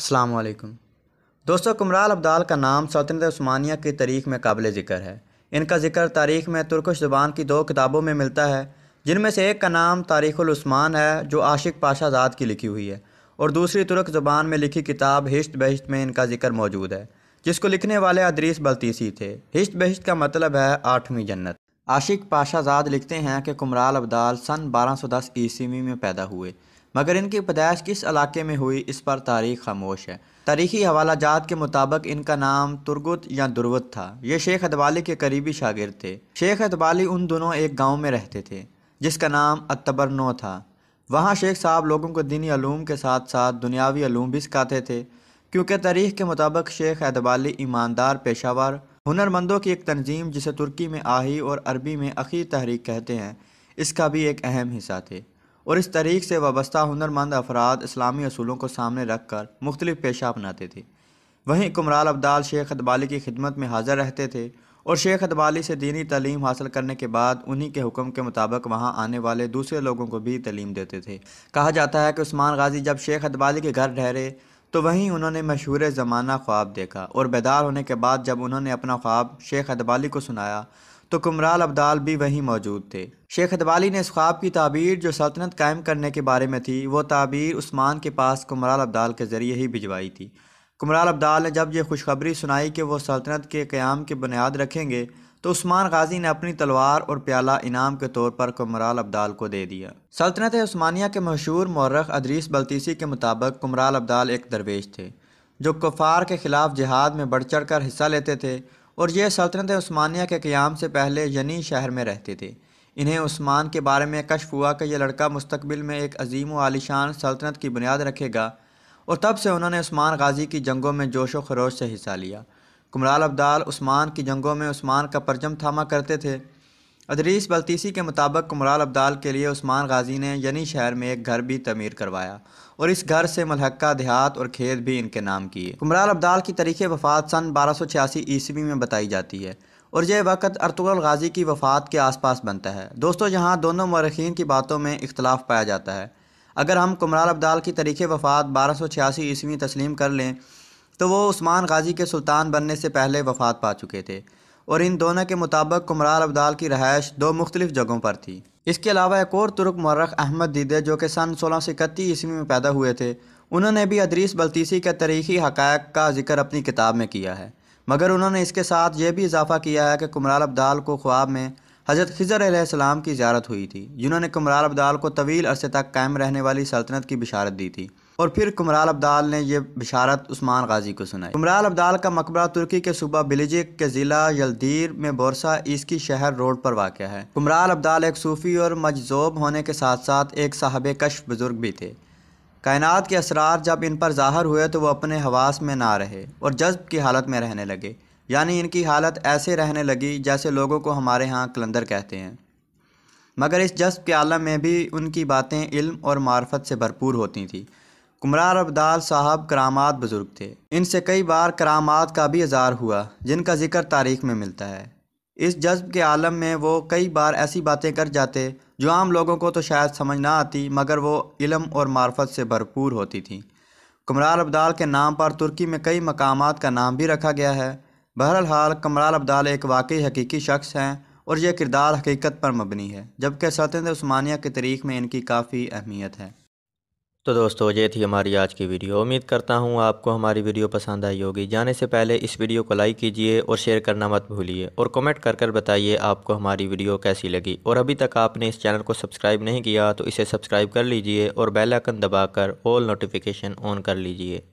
असलकम दोस्तों कुमराल अब्दाल का नाम सल्तनत स्मानिया की तारीख में काबिल ज़िक्र है इनका जिक्र तारीख में तुर्कश ज़बान की दो किताबों में मिलता है जिनमें से एक का नाम तारीख़ुलस्मान है जो आशिक पाशाजाद की लिखी हुई है और दूसरी तुर्क ज़ुबान में लिखी किताब हिश्त बहिश्त में इनका जिक्र मौजूद है जिसको लिखने वाले अदरीस बल्तीसी थे हिश्त बहिश्त का मतलब है आठवीं जन्नत आशिक पाशाजाद लिखते हैं कि कुमराल अब्दाल सन 1210 ईस्वी में पैदा हुए मगर इनकी पैदाइश किस इलाके में हुई इस पर तारीख खामोश है तारीखी हवाला जात के मुताबिक इनका नाम तुर्गुत या दुर्वत था ये शेख अतबाली के करीबी शागिर थे शेख अतबाली उन दोनों एक गाँव में रहते थे जिसका नाम अतबरनो था वहाँ शेख साहब लोगों को दीनी आलूम के साथ साथ दुनियावी आलूम भी सिखाते थे क्योंकि तारीख के मुताबिक शेख अतबाली ईमानदार पेशावर हुनरमंदों की एक तंजीम जिसे तुर्की में आही और अरबी में अखी तहरीक कहते हैं इसका भी एक अहम हिस्सा थे और इस तरीक़ से वाबस्ता हुनरमंद अफराद इस्लामी असूलों को सामने रख कर मुख्तलिफ पेशा अपनाते थे वहीं कुमराल अब्दाल शेख अदबाली की खिदमत में हाज़िर रहते थे और शेख अदबाली से दीनी तलीम हासिल करने के बाद उन्हीं के हुक्म के मुताबिक वहाँ आने वाले दूसरे लोगों को भी तलीम देते थे कहा जाता है कि उस्मान गाजी जब शेख अदबाली के घर ठहरे तो वहीं उन्होंने मशहूर ज़माना ख्वाब देखा और बेदार होने के बाद जब उन्होंने अपना ख्वाब शेख अदबाली को सुनाया तो कुमराल अब्दाल भी वहीं मौजूद थे शेख अदवाली ने इस ख्वाब की ताबीर जो सल्तनत कायम करने के बारे में थी वो ताबीर उस्मान के पास कुमराल अब्दाल के ज़रिए ही भिजवाई थी कुमराल अब्दाल ने जब यह खुशखबरी सुनाई कि वो सल्तनत के क़्याम की बुनियाद रखेंगे तो उस्मान गाजी ने अपनी तलवार और प्याला इनाम के तौर पर कुमराल अब्दाल को दे दिया सल्तनत उस्मानिया के मशहूर मौरख अदरीस बल्तीसी के मुताबिक कुमराल अब्दाल एक दरवेश थे जो कुफार के ख़िलाफ़ जिहाद में बढ़ चढ़ कर हिस्सा लेते थे और यह सल्तनत उस्मानिया के क़्याम से पहले यनी शहर में रहते थे इन्हें उस्मान के बारे में कशफ हुआ कि यह लड़का मुस्तबिल में एक अजीम आलिशान सल्तनत की बुनियाद रखेगा और तब से उन्होंने उस्मान गाजी की जंगों में जोश व खरोश से हिस्सा लिया कुमराल अब्दाल उस्मान की जंगों में उस्मान का परजम थामा करते थे अदरीस बल्तीसी के मुताबिक कुमराल अब्दाल के लिए उस्मान गाजी ने यनी शहर में एक घर भी तमीर करवाया और इस घर से मलहक्का देहात और खेत भी इनके नाम किए कुमराल अब्दाल की तरीक़ वफ़ात सन बारह सौ छियासी ईस्वी में बताई जाती है और यह वक़्त अरतुगल गाजी की वफ़ात के आसपास बनता है दोस्तों यहाँ दोनों मरखीन की बातों में इख्तलाफ पाया जाता है अगर हम कुमराल अब्दाल की तरीक़ वफ़ात बारह सौ छियासी ईस्वी तस्लीम कर लें तो वो उस्मान गाजी के सुल्तान बनने से पहले वफ़ात पा चुके थे और इन दोनों के मुताबिक कुमरार अब्दाल की रहायश दो मुख्तलिफ जगहों पर थी इसके अलावा एक और तुर्क मर्रख अहमद दीदे जो कि सन सोलह सौ इकतीस ईस्वी में पैदा हुए थे उन्होंने भी अदरीस बल्तीसी के तारीखी हकायक का जिक्र अपनी किताब में किया है मगर उन्होंने इसके साथ ये भी इजाफ़ा किया है कि कुमरार अब्दाल को ख्वाब में हज़रत खज़र की ज्यारत हुई थी जिन्होंने कुमरार अब्दाल को तवील अरसे तक कायम रहने वाली सल्तनत की बिशारत दी थी और फिर कुमराल अब्दाल ने यह बिशारत उस्मान गाजी को सुनाई कुमराल अब्दाल का मकबरा तुर्की के सूबा बिलजिक के ज़िला यलदीर में बोरसा ईस्की शहर रोड पर वाक़ है कुमराल अब्दाल एक सूफ़ी और मजजोब होने के साथ साथ एक साहब कश बुज़ुर्ग भी थे कायनात के असरार जब इन पर ज़ाहर हुए तो वह अपने हवास में ना रहे और जज्ब की हालत में रहने लगे यानी इनकी हालत ऐसे रहने लगी जैसे लोगों को हमारे यहाँ कलंदर कहते हैं मगर इस जज्ब के आलम में भी उनकी बातें इल्म और मार्फत से भरपूर होती थी कुमरार अब्दाल साहब करामात बुज़ुर्ग थे इनसे कई बार करामात का भी इजहार हुआ जिनका जिक्र तारीख में मिलता है इस जज्ब के आलम में वो कई बार ऐसी बातें कर जाते जो आम लोगों को तो शायद समझ ना आती मगर वो इलम और मार्फत से भरपूर होती थी कुमरार अब्दाल के नाम पर तुर्की में कई मकाम का नाम भी रखा गया है बहरहाल हाल कमरार अब्दाल एक वाकई हकीकी शख्स हैं और यह किरदार हकीकत पर मबनी है जबकि सल्तनत स्मानिया की तारीख में इनकी काफ़ी अहमियत है तो दोस्तों ये थी हमारी आज की वीडियो उम्मीद करता हूँ आपको हमारी वीडियो पसंद आई होगी जाने से पहले इस वीडियो को लाइक कीजिए और शेयर करना मत भूलिए और कमेंट कर कर बताइए आपको हमारी वीडियो कैसी लगी और अभी तक आपने इस चैनल को सब्सक्राइब नहीं किया तो इसे सब्सक्राइब कर लीजिए और बेल आइकन दबाकर ऑल नोटिफिकेशन ऑन कर लीजिए